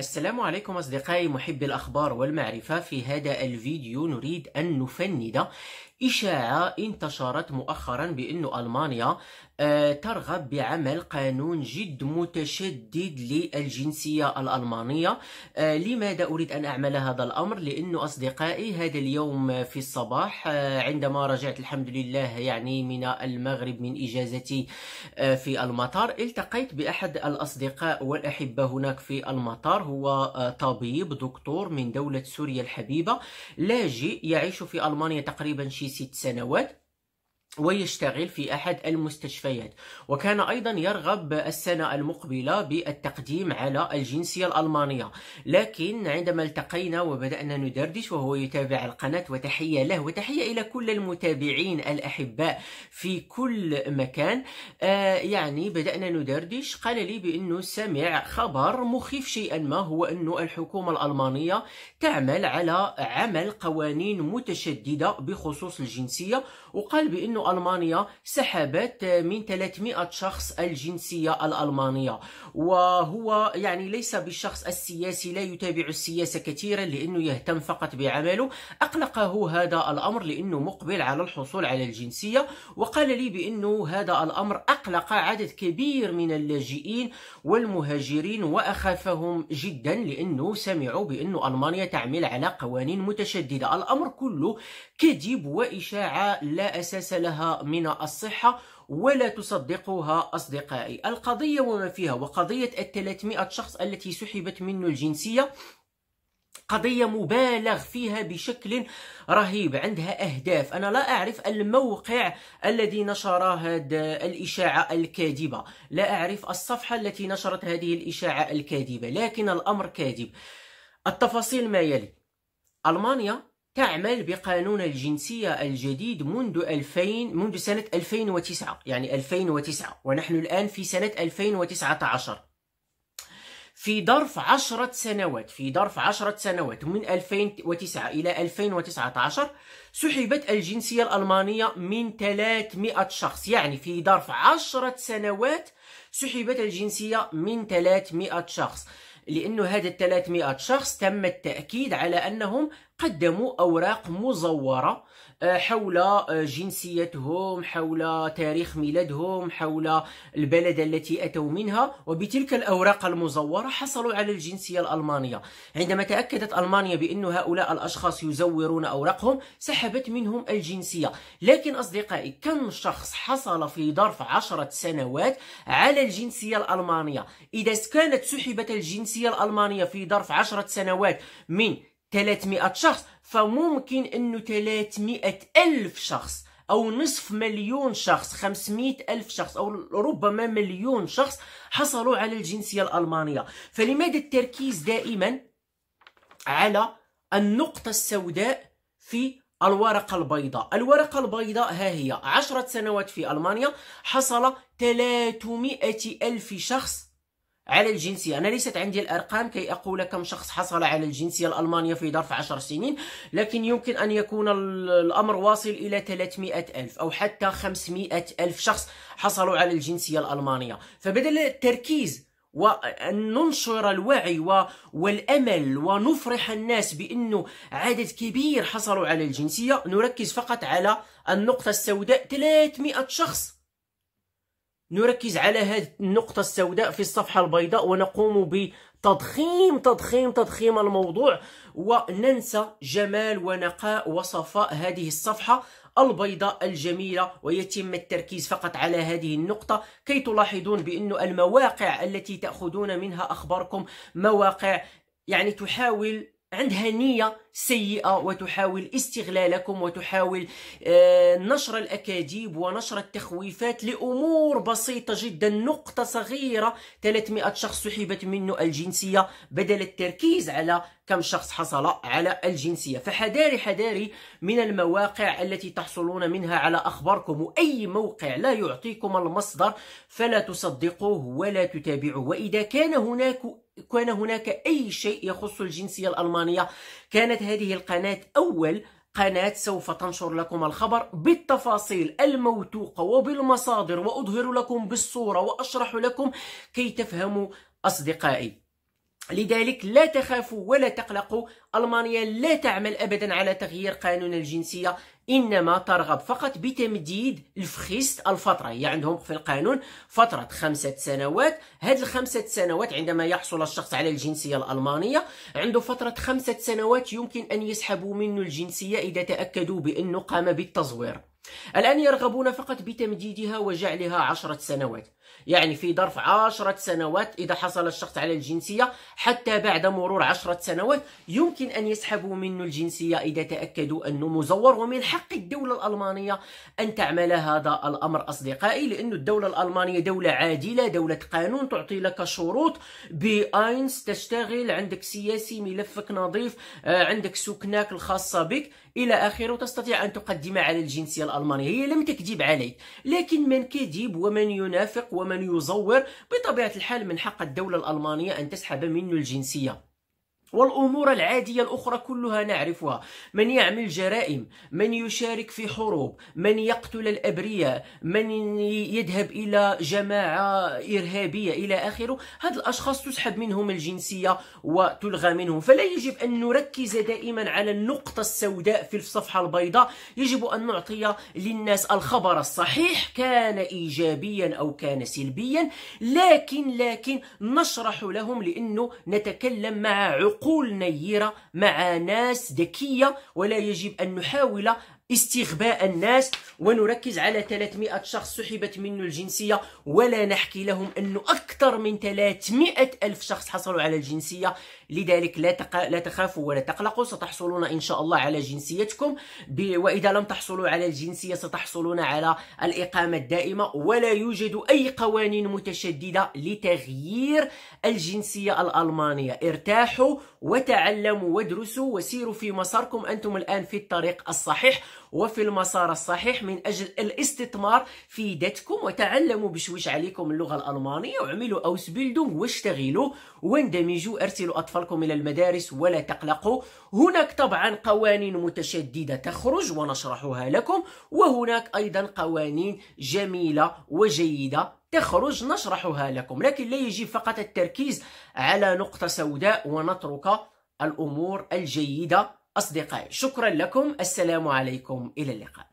السلام عليكم أصدقائي محبي الأخبار والمعرفة في هذا الفيديو نريد أن نفند إشاعة انتشرت مؤخرا بأن ألمانيا آه، ترغب بعمل قانون جد متشدد للجنسية الألمانية آه، لماذا أريد أن أعمل هذا الأمر؟ لأن أصدقائي هذا اليوم في الصباح آه، عندما رجعت الحمد لله يعني من المغرب من إجازتي في المطار التقيت بأحد الأصدقاء والأحبة هناك في المطار هو آه، طبيب دكتور من دولة سوريا الحبيبة لاجئ يعيش في ألمانيا تقريبا شي ست سنوات ويشتغل في احد المستشفيات وكان ايضا يرغب السنه المقبله بالتقديم على الجنسيه الالمانيه لكن عندما التقينا وبدانا ندردش وهو يتابع القناه وتحيه له وتحيه الى كل المتابعين الاحباء في كل مكان آه يعني بدانا ندردش قال لي بانه سمع خبر مخيف شيئا ما هو أن الحكومه الالمانيه تعمل على عمل قوانين متشدده بخصوص الجنسيه وقال بانه أنه ألمانيا سحبت من 300 شخص الجنسية الألمانية وهو يعني ليس بالشخص السياسي لا يتابع السياسة كثيرا لأنه يهتم فقط بعمله أقلقه هذا الأمر لأنه مقبل على الحصول على الجنسية وقال لي بأنه هذا الأمر أقلق عدد كبير من اللاجئين والمهاجرين وأخافهم جدا لأنه سمعوا بانه ألمانيا تعمل على قوانين متشددة الأمر كله كذب وإشاعة لا أساس لها لها من الصحة ولا تصدقها أصدقائي القضية وما فيها وقضية ال 300 شخص التي سحبت منه الجنسية قضية مبالغ فيها بشكل رهيب عندها أهداف أنا لا أعرف الموقع الذي نشر هذه الإشاعة الكاذبة لا أعرف الصفحة التي نشرت هذه الإشاعة الكاذبة لكن الأمر كاذب التفاصيل ما يلي ألمانيا تعمل بقانون الجنسية الجديد منذ 2000 منذ سنة 2009 يعني 2009 ونحن الآن في سنة 2019 في ظرف عشرة سنوات في ظرف عشرة سنوات من 2009 إلى 2019 سحبت الجنسية الألمانية من 300 شخص يعني في ظرف عشرة سنوات سحبت الجنسية من 300 شخص لأنه هذا 300 شخص تم التأكيد على أنهم قدموا اوراق مزوره آه، حول آه، جنسيتهم حول تاريخ ميلادهم حول البلد التي اتوا منها وبتلك الاوراق المزوره حصلوا على الجنسيه الالمانيه عندما تاكدت المانيا بان هؤلاء الاشخاص يزورون اوراقهم سحبت منهم الجنسيه لكن اصدقائي كم شخص حصل في ظرف عشرة سنوات على الجنسيه الالمانيه اذا كانت سحبت الجنسيه الالمانيه في ظرف عشرة سنوات من 300 شخص فممكن انه 300 الف شخص او نصف مليون شخص 500 الف شخص او ربما مليون شخص حصلوا على الجنسيه الالمانيه فلماذا التركيز دائما على النقطه السوداء في الورقة البيضاء الورقة البيضاء ها هي عشرة سنوات في ألمانيا حصل 300 ألف شخص على الجنسية أنا ليست عندي الأرقام كي أقول كم شخص حصل على الجنسية الألمانية في ظرف عشر سنين لكن يمكن أن يكون الأمر واصل إلى 300 ألف أو حتى 500 ألف شخص حصلوا على الجنسية الألمانية فبدل التركيز وأن ننشر الوعي والأمل ونفرح الناس بأنه عدد كبير حصلوا على الجنسية نركز فقط على النقطة السوداء 300 شخص نركز على هذه النقطة السوداء في الصفحة البيضاء ونقوم بتضخيم تضخيم تضخيم الموضوع وننسى جمال ونقاء وصفاء هذه الصفحة البيضاء الجميلة ويتم التركيز فقط على هذه النقطة كي تلاحظون بأن المواقع التي تأخذون منها أخباركم مواقع يعني تحاول عندها نية سيئة وتحاول استغلالكم وتحاول آه، نشر الأكاذيب ونشر التخويفات لأمور بسيطة جدا نقطة صغيرة 300 شخص سحبت منه الجنسية بدل التركيز على كم شخص حصل على الجنسية فحذاري حذاري من المواقع التي تحصلون منها على أخباركم وأي موقع لا يعطيكم المصدر فلا تصدقوه ولا تتابعوه وإذا كان هناك كان هناك أي شيء يخص الجنسية الألمانية كانت هذه القناة أول قناة سوف تنشر لكم الخبر بالتفاصيل الموثوقة وبالمصادر وأظهر لكم بالصورة وأشرح لكم كي تفهموا أصدقائي لذلك لا تخافوا ولا تقلقوا ألمانيا لا تعمل أبدا على تغيير قانون الجنسية إنما ترغب فقط بتمديد الفخيست الفترة هي عندهم في القانون فترة خمسة سنوات هذه الخمسة سنوات عندما يحصل الشخص على الجنسية الألمانية عنده فترة خمسة سنوات يمكن أن يسحبوا منه الجنسية إذا تأكدوا بأنه قام بالتزوير الآن يرغبون فقط بتمديدها وجعلها عشرة سنوات يعني في ظرف عشرة سنوات إذا حصل الشخص على الجنسية حتى بعد مرور عشرة سنوات يمكن أن يسحبوا منه الجنسية إذا تأكدوا أنه مزور ومن حق الدولة الألمانية أن تعمل هذا الأمر أصدقائي لأن الدولة الألمانية دولة عادلة دولة قانون تعطي لك شروط بأينس تشتغل عندك سياسي ملفك نظيف آه، عندك سكناك الخاصة بك الى اخره تستطيع ان تقدم على الجنسيه الالمانيه هي لم تكذب عليك لكن من كذب ومن ينافق ومن يزور بطبيعة الحال من حق الدولة الألمانية أن تسحب منه الجنسية والامور العاديه الاخرى كلها نعرفها من يعمل جرائم من يشارك في حروب من يقتل الابرياء من يذهب الى جماعه ارهابيه الى اخره هاد الاشخاص تسحب منهم الجنسيه وتلغى منهم فلا يجب ان نركز دائما على النقطه السوداء في الصفحه البيضاء يجب ان نعطي للناس الخبر الصحيح كان ايجابيا او كان سلبيا لكن لكن نشرح لهم لانه نتكلم مع عقول عقول نيرة مع ناس ذكية ولا يجب أن نحاول استغباء الناس ونركز على 300 شخص سحبت منه الجنسية ولا نحكي لهم أنه أكثر من 300 ألف شخص حصلوا على الجنسية لذلك لا تق... لا تخافوا ولا تقلقوا ستحصلون ان شاء الله على جنسيتكم ب... واذا لم تحصلوا على الجنسيه ستحصلون على الاقامه الدائمه ولا يوجد اي قوانين متشدده لتغيير الجنسيه الالمانيه ارتاحوا وتعلموا وادرسوا وسيروا في مساركم انتم الان في الطريق الصحيح وفي المسار الصحيح من أجل الاستثمار في يدتكم وتعلموا بشويش عليكم اللغة الألمانية واعملوا أوس بيلدونغ واشتغلوا واندمجوا أرسلوا أطفالكم إلى المدارس ولا تقلقوا هناك طبعا قوانين متشددة تخرج ونشرحها لكم وهناك أيضا قوانين جميلة وجيدة تخرج نشرحها لكم لكن لا يجب فقط التركيز على نقطة سوداء ونترك الأمور الجيدة أصدقائي شكرا لكم السلام عليكم إلى اللقاء